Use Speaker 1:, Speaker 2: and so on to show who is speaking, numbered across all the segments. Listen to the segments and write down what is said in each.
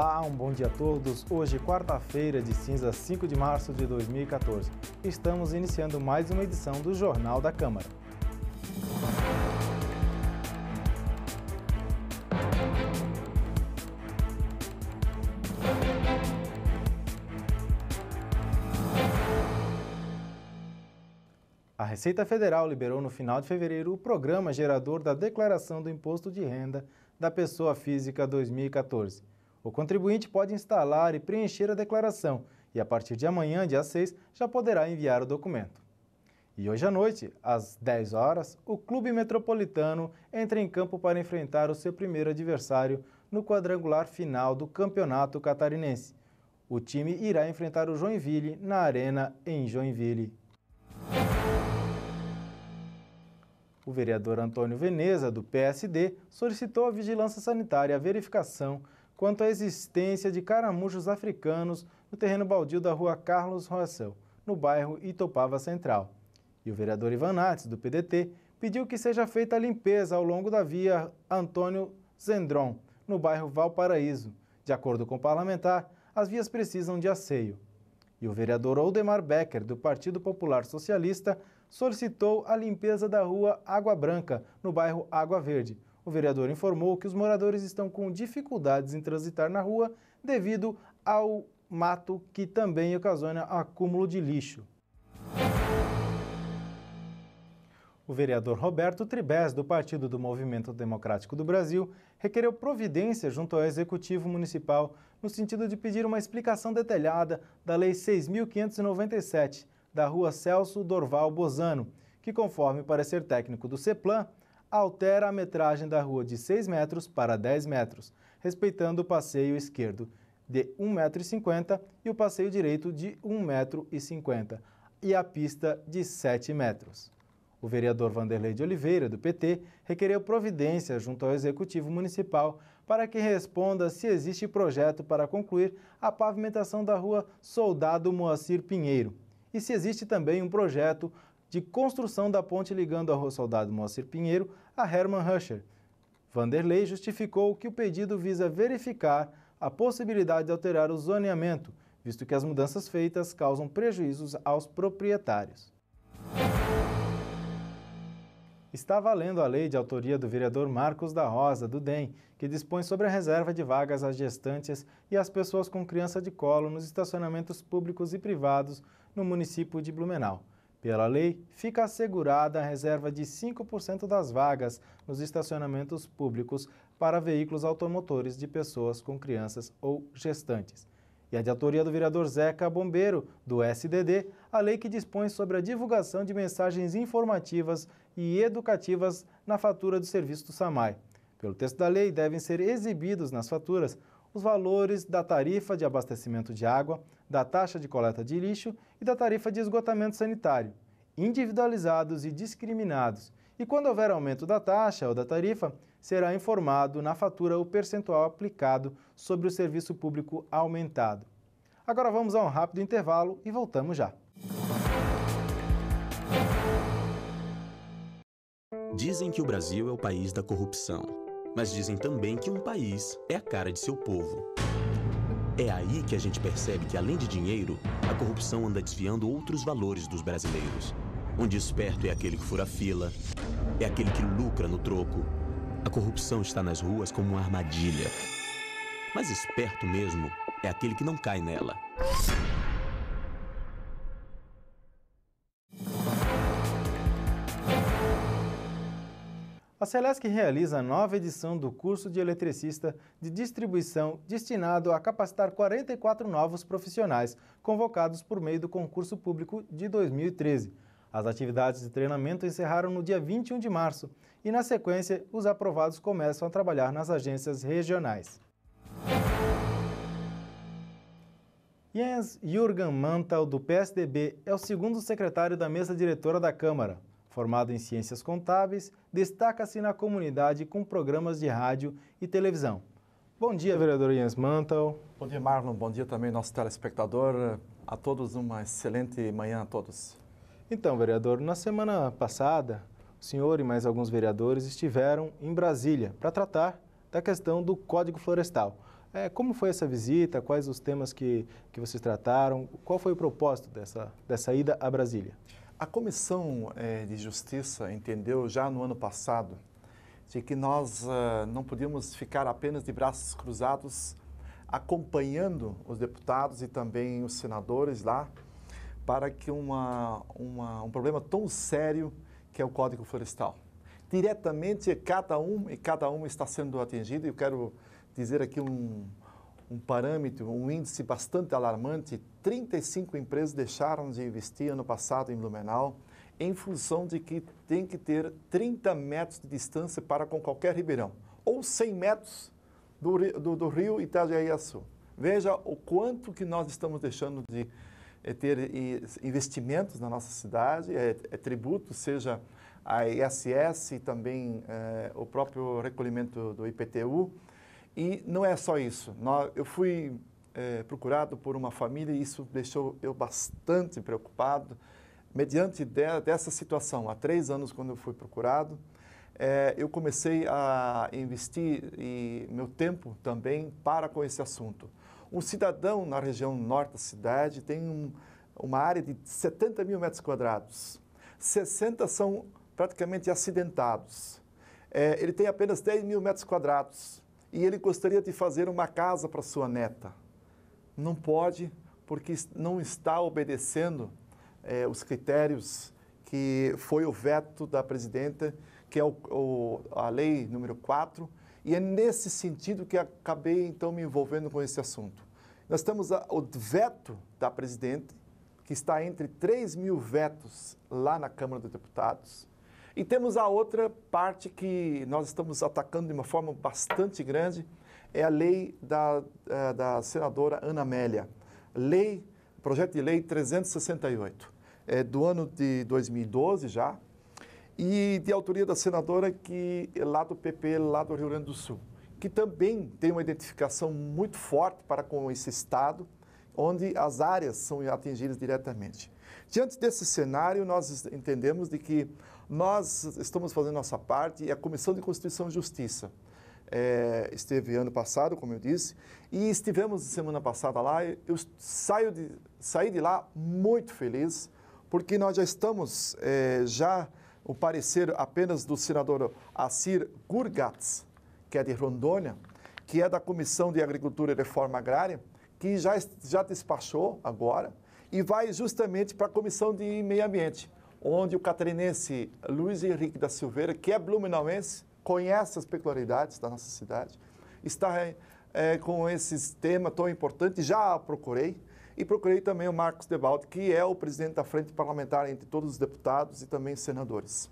Speaker 1: Olá, um bom dia a todos. Hoje, quarta-feira de cinza, 5 de março de 2014. Estamos iniciando mais uma edição do Jornal da Câmara. A Receita Federal liberou no final de fevereiro o programa gerador da declaração do imposto de renda da pessoa física 2014. O contribuinte pode instalar e preencher a declaração e, a partir de amanhã, dia 6, já poderá enviar o documento. E hoje à noite, às 10 horas, o Clube Metropolitano entra em campo para enfrentar o seu primeiro adversário no quadrangular final do Campeonato Catarinense. O time irá enfrentar o Joinville na Arena em Joinville. O vereador Antônio Veneza, do PSD, solicitou à Vigilância Sanitária a verificação quanto à existência de caramujos africanos no terreno baldio da rua Carlos Roessel, no bairro Itopava Central. E o vereador Ivan Nates, do PDT, pediu que seja feita a limpeza ao longo da via Antônio Zendron, no bairro Valparaíso. De acordo com o parlamentar, as vias precisam de asseio. E o vereador Oldemar Becker, do Partido Popular Socialista, solicitou a limpeza da rua Água Branca, no bairro Água Verde, o vereador informou que os moradores estão com dificuldades em transitar na rua devido ao mato que também ocasiona acúmulo de lixo. O vereador Roberto Tribés, do Partido do Movimento Democrático do Brasil, requereu providência junto ao Executivo Municipal no sentido de pedir uma explicação detalhada da Lei 6.597, da Rua Celso Dorval Bozano, que, conforme o parecer técnico do CEPLAN, altera a metragem da rua de 6 metros para 10 metros, respeitando o passeio esquerdo de 1,50m e o passeio direito de 1,50m e a pista de 7 metros. O vereador Vanderlei de Oliveira, do PT, requereu providência junto ao Executivo Municipal para que responda se existe projeto para concluir a pavimentação da rua Soldado Moacir Pinheiro e se existe também um projeto de construção da ponte ligando a Rua Soldado Moacir Pinheiro a Hermann Huscher. Vanderlei justificou que o pedido visa verificar a possibilidade de alterar o zoneamento, visto que as mudanças feitas causam prejuízos aos proprietários. Está valendo a lei de autoria do vereador Marcos da Rosa, do DEM, que dispõe sobre a reserva de vagas às gestantes e às pessoas com criança de colo nos estacionamentos públicos e privados no município de Blumenau. Pela lei, fica assegurada a reserva de 5% das vagas nos estacionamentos públicos para veículos automotores de pessoas com crianças ou gestantes. E a de autoria do vereador Zeca Bombeiro, do SDD, a lei que dispõe sobre a divulgação de mensagens informativas e educativas na fatura do serviço do SAMAI. Pelo texto da lei, devem ser exibidos nas faturas os valores da tarifa de abastecimento de água, da taxa de coleta de lixo e da tarifa de esgotamento sanitário, individualizados e discriminados. E quando houver aumento da taxa ou da tarifa, será informado na fatura o percentual aplicado sobre o serviço público aumentado. Agora vamos a um rápido intervalo e voltamos já. Dizem que o Brasil é o país da corrupção mas dizem também que um país é a cara de seu povo. É aí que a gente percebe que, além de dinheiro, a corrupção anda desviando outros valores dos brasileiros. Onde esperto é aquele que fura fila, é aquele que lucra no troco. A corrupção está nas ruas como uma armadilha. Mas esperto mesmo é aquele que não cai nela. Celesc realiza a nova edição do curso de eletricista de distribuição destinado a capacitar 44 novos profissionais convocados por meio do concurso público de 2013. As atividades de treinamento encerraram no dia 21 de março e, na sequência, os aprovados começam a trabalhar nas agências regionais. Jens Jürgen Mantel, do PSDB, é o segundo secretário da mesa diretora da Câmara. Formado em Ciências Contábeis, destaca-se na comunidade com programas de rádio e televisão. Bom dia, vereador Jens Mantel. Bom dia, Marlon. Bom dia também, nosso telespectador. A todos, uma excelente manhã a todos. Então, vereador, na semana passada, o senhor e mais alguns vereadores estiveram em Brasília para tratar da questão do Código Florestal. É, como foi essa visita? Quais os temas que, que vocês trataram? Qual foi o propósito
Speaker 2: dessa, dessa ida a Brasília? A Comissão eh, de Justiça entendeu já no ano passado de que nós uh, não podíamos ficar apenas de braços cruzados acompanhando os deputados e também os senadores lá para que uma, uma, um problema tão sério que é o Código Florestal. Diretamente cada um e cada uma está sendo atingido e eu quero dizer aqui um, um parâmetro, um índice bastante alarmante, 35 empresas deixaram de investir ano passado em Blumenau, em função de que tem que ter 30 metros de distância para com qualquer ribeirão, ou 100 metros do, do, do rio Itaiaiaçu. Veja o quanto que nós estamos deixando de é, ter investimentos na nossa cidade, é, é tributo, seja a ISS e também é, o próprio recolhimento do IPTU, e não é só isso. Eu fui é, procurado por uma família e isso deixou eu bastante preocupado. Mediante de, dessa situação, há três anos, quando eu fui procurado, é, eu comecei a investir e meu tempo também para com esse assunto. Um cidadão na região norte da cidade tem um, uma área de 70 mil metros quadrados. 60 são praticamente acidentados. É, ele tem apenas 10 mil metros quadrados e ele gostaria de fazer uma casa para sua neta. Não pode, porque não está obedecendo é, os critérios que foi o veto da presidenta, que é o, o, a lei número 4, e é nesse sentido que acabei então me envolvendo com esse assunto. Nós temos a, o veto da presidente, que está entre 3 mil vetos lá na Câmara dos Deputados, e temos a outra parte que nós estamos atacando de uma forma bastante grande, é a lei da, eh, da senadora Ana Amélia. Lei, projeto de lei 368, é do ano de 2012 já, e de autoria da senadora que é lá do PP, lá do Rio Grande do Sul, que também tem uma identificação muito forte para com esse estado, onde as áreas são atingidas diretamente. Diante desse cenário, nós entendemos de que nós estamos fazendo nossa parte e a Comissão de Constituição e Justiça é, esteve ano passado, como eu disse, e estivemos semana passada lá. Eu saio de, saí de lá muito feliz, porque nós já estamos, é, já o parecer apenas do senador Assir Gurgatz, que é de Rondônia, que é da Comissão de Agricultura e Reforma Agrária, que já, já despachou agora e vai justamente para a Comissão de Meio Ambiente onde o catarinense Luiz Henrique da Silveira, que é blumenauense, conhece as peculiaridades da nossa cidade, está é, com esse tema tão importante, já procurei, e procurei também o Marcos Debalde, que é o presidente da Frente Parlamentar entre todos os deputados e também senadores.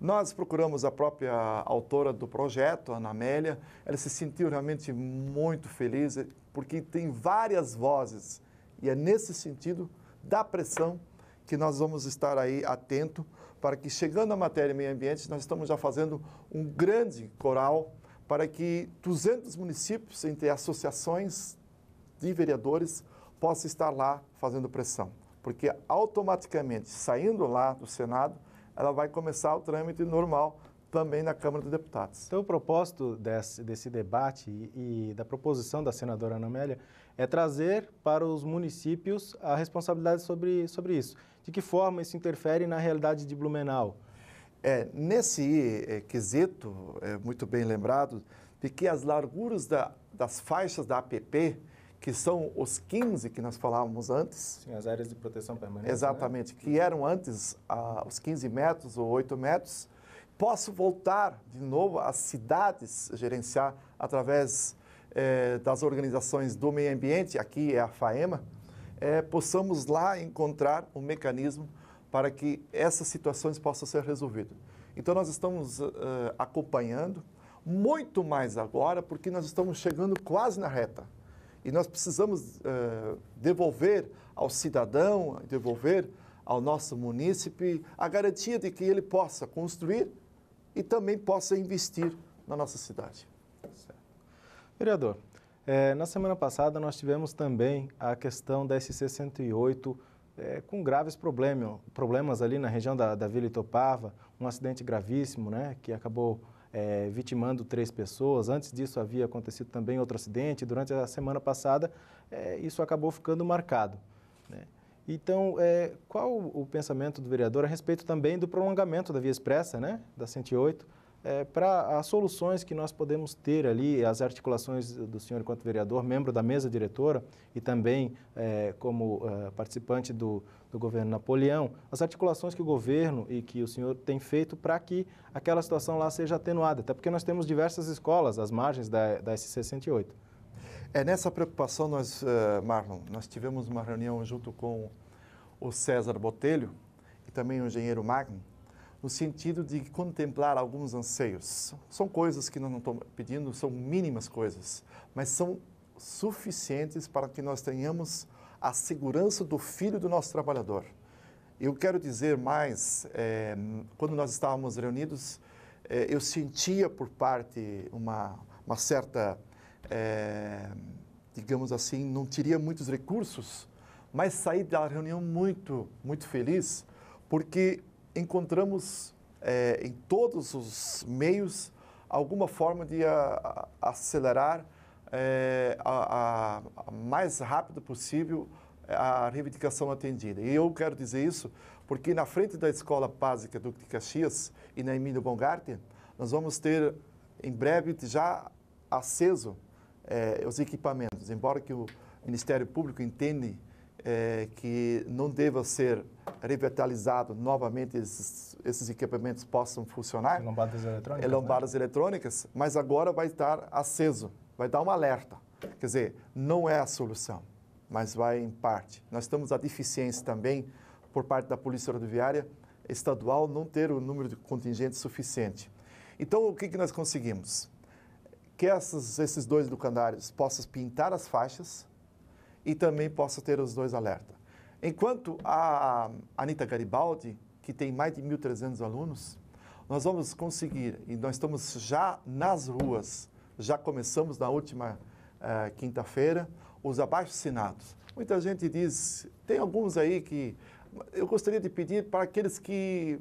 Speaker 2: Nós procuramos a própria autora do projeto, Ana Amélia, ela se sentiu realmente muito feliz, porque tem várias vozes, e é nesse sentido da pressão que nós vamos estar aí atento para que, chegando à matéria meio ambiente, nós estamos já fazendo um grande coral para que 200 municípios, entre associações de vereadores, possam estar lá fazendo pressão. Porque automaticamente, saindo lá do Senado, ela vai começar o trâmite normal também na Câmara dos Deputados. Então, o propósito desse, desse debate e, e da proposição
Speaker 1: da senadora Ana Amélia é trazer para os municípios a responsabilidade sobre,
Speaker 2: sobre isso. De que forma isso interfere na realidade de Blumenau? É, nesse é, quesito, é muito bem lembrado, de que as larguras da, das faixas da APP, que são os 15 que nós falávamos antes. Sim, as áreas de proteção permanente. Né? Exatamente, né? que eram antes os 15 metros ou 8 metros. Posso voltar de novo às cidades gerenciar através é, das organizações do meio ambiente, aqui é a FAEMA, é, possamos lá encontrar um mecanismo para que essas situações possam ser resolvidas. Então, nós estamos uh, acompanhando muito mais agora, porque nós estamos chegando quase na reta. E nós precisamos uh, devolver ao cidadão, devolver ao nosso munícipe a garantia de que ele possa construir e também possa investir na nossa cidade. Vereador,
Speaker 1: é, na semana passada nós tivemos também a questão da SC-108 é, com graves problema, problemas ali na região da, da Vila Itopava, um acidente gravíssimo né, que acabou é, vitimando três pessoas. Antes disso havia acontecido também outro acidente. Durante a semana passada é, isso acabou ficando marcado. Né? Então, é, qual o pensamento do vereador a respeito também do prolongamento da Via Expressa, né, da 108, é, para as soluções que nós podemos ter ali, as articulações do senhor enquanto vereador, membro da mesa diretora e também é, como é, participante do, do governo Napoleão, as articulações que o governo e que o senhor tem feito para que aquela situação lá seja atenuada, até porque nós temos diversas escolas às margens da, da SC-108.
Speaker 2: É nessa preocupação, nós, uh, Marlon, nós tivemos uma reunião junto com o César Botelho e também o engenheiro Magno, no sentido de contemplar alguns anseios. São coisas que nós não estamos pedindo, são mínimas coisas, mas são suficientes para que nós tenhamos a segurança do filho do nosso trabalhador. Eu quero dizer mais, é, quando nós estávamos reunidos, é, eu sentia por parte uma, uma certa, é, digamos assim, não teria muitos recursos, mas saí da reunião muito, muito feliz, porque encontramos é, em todos os meios alguma forma de a, a acelerar é, a, a, mais rápido possível é, a reivindicação atendida. E eu quero dizer isso porque na frente da Escola Básica Duque de Caxias e na Emílio Bongarten, nós vamos ter em breve já aceso é, os equipamentos, embora que o Ministério Público entende é, que não deva ser revitalizado novamente esses, esses equipamentos possam funcionar. Lombadas eletrônicas. É, né? lombadas né? eletrônicas, mas agora vai estar aceso, vai dar um alerta. Quer dizer, não é a solução, mas vai em parte. Nós estamos a deficiência também por parte da Polícia Rodoviária Estadual não ter o número de contingente suficiente. Então, o que, que nós conseguimos? Que essas, esses dois lucandários possam pintar as faixas, e também possa ter os dois alertas. Enquanto a Anita Garibaldi, que tem mais de 1.300 alunos, nós vamos conseguir, e nós estamos já nas ruas, já começamos na última eh, quinta-feira, os abaixo-assinados. Muita gente diz, tem alguns aí que eu gostaria de pedir para aqueles que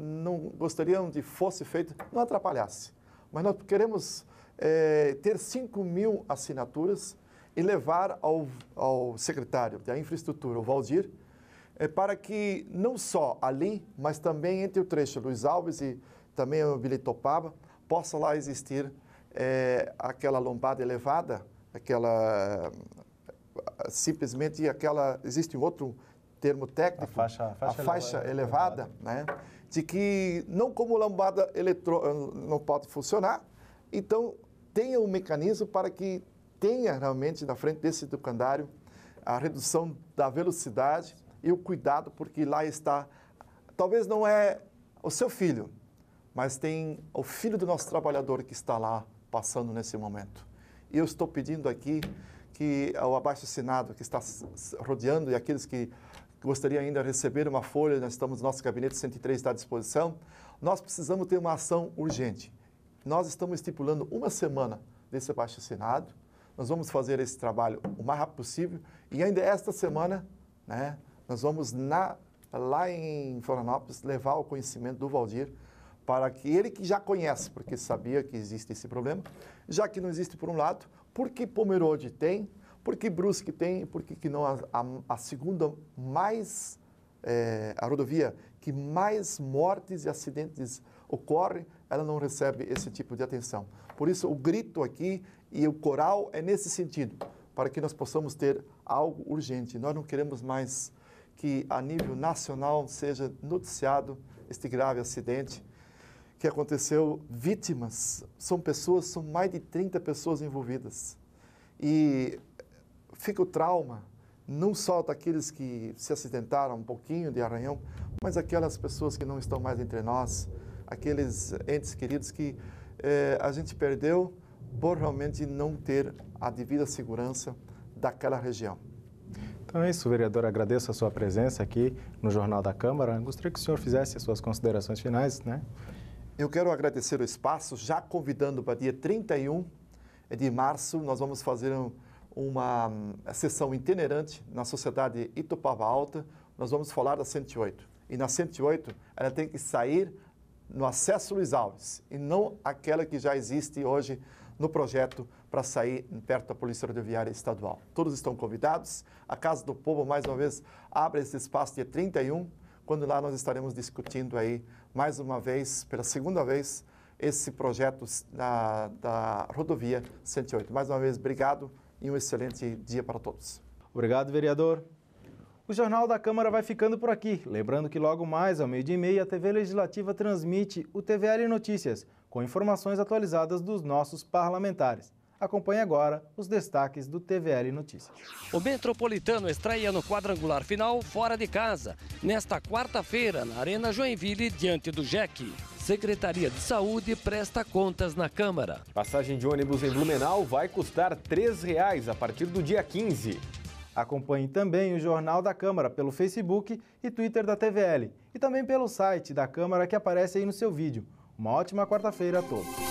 Speaker 2: não gostariam de fosse feito, não atrapalhasse. Mas nós queremos eh, ter 5 mil assinaturas e levar ao, ao secretário da Infraestrutura, o Valdir, é, para que não só ali, mas também entre o trecho Luiz Alves e também o Bilitopaba, possa lá existir é, aquela lombada elevada, aquela simplesmente aquela existe um outro termo técnico, a faixa, a faixa, a faixa elevada, elevada, né? de que não como lambada eletro, não pode funcionar, então tenha um mecanismo para que tenha realmente na frente desse educandário a redução da velocidade e o cuidado, porque lá está, talvez não é o seu filho, mas tem o filho do nosso trabalhador que está lá passando nesse momento. E eu estou pedindo aqui que o abaixo-assinado que está rodeando e aqueles que gostariam ainda de receber uma folha, nós estamos, nosso gabinete 103 está à disposição, nós precisamos ter uma ação urgente. Nós estamos estipulando uma semana desse abaixo-assinado, nós vamos fazer esse trabalho o mais rápido possível e ainda esta semana, né, nós vamos na, lá em Florianópolis levar o conhecimento do Valdir para que ele que já conhece, porque sabia que existe esse problema, já que não existe por um lado, porque Pomerode tem, porque Brusque tem, porque que, que não a, a, a segunda mais, é, a rodovia que mais mortes e acidentes ocorrem ela não recebe esse tipo de atenção. Por isso, o grito aqui e o coral é nesse sentido, para que nós possamos ter algo urgente. Nós não queremos mais que, a nível nacional, seja noticiado este grave acidente que aconteceu. Vítimas são pessoas, são mais de 30 pessoas envolvidas. E fica o trauma, não só daqueles que se acidentaram um pouquinho de arranhão, mas aquelas pessoas que não estão mais entre nós, aqueles entes queridos que eh, a gente perdeu por realmente não ter a devida segurança daquela região.
Speaker 1: Então é isso, vereador. Agradeço a sua presença aqui no Jornal da Câmara. gostaria que o senhor fizesse as suas considerações finais, né?
Speaker 2: Eu quero agradecer o espaço, já convidando para dia 31 de março, nós vamos fazer um, uma hum, sessão itinerante na Sociedade Itupava Alta. Nós vamos falar da 108. E na 108, ela tem que sair no acesso Luiz Alves e não aquela que já existe hoje no projeto para sair perto da Polícia Rodoviária Estadual. Todos estão convidados. A Casa do Povo, mais uma vez, abre esse espaço dia 31, quando lá nós estaremos discutindo aí, mais uma vez, pela segunda vez, esse projeto da, da rodovia 108. Mais uma vez, obrigado e um excelente dia para todos. Obrigado, vereador. O Jornal da Câmara vai ficando
Speaker 1: por aqui. Lembrando que logo mais, ao meio-dia e meia, a TV Legislativa transmite o TVL Notícias, com informações atualizadas dos nossos parlamentares. Acompanhe agora os destaques do TVL Notícias.
Speaker 2: O Metropolitano estreia no quadrangular final fora de casa, nesta quarta-feira, na Arena Joinville, diante do Jeque. Secretaria de Saúde presta contas na Câmara. Passagem
Speaker 1: de ônibus em Blumenau
Speaker 2: vai custar R$ 3,00
Speaker 1: a partir do dia 15. Acompanhe também o Jornal da Câmara pelo Facebook e Twitter da TVL e também pelo site da Câmara que aparece aí no seu vídeo. Uma ótima quarta-feira a todos.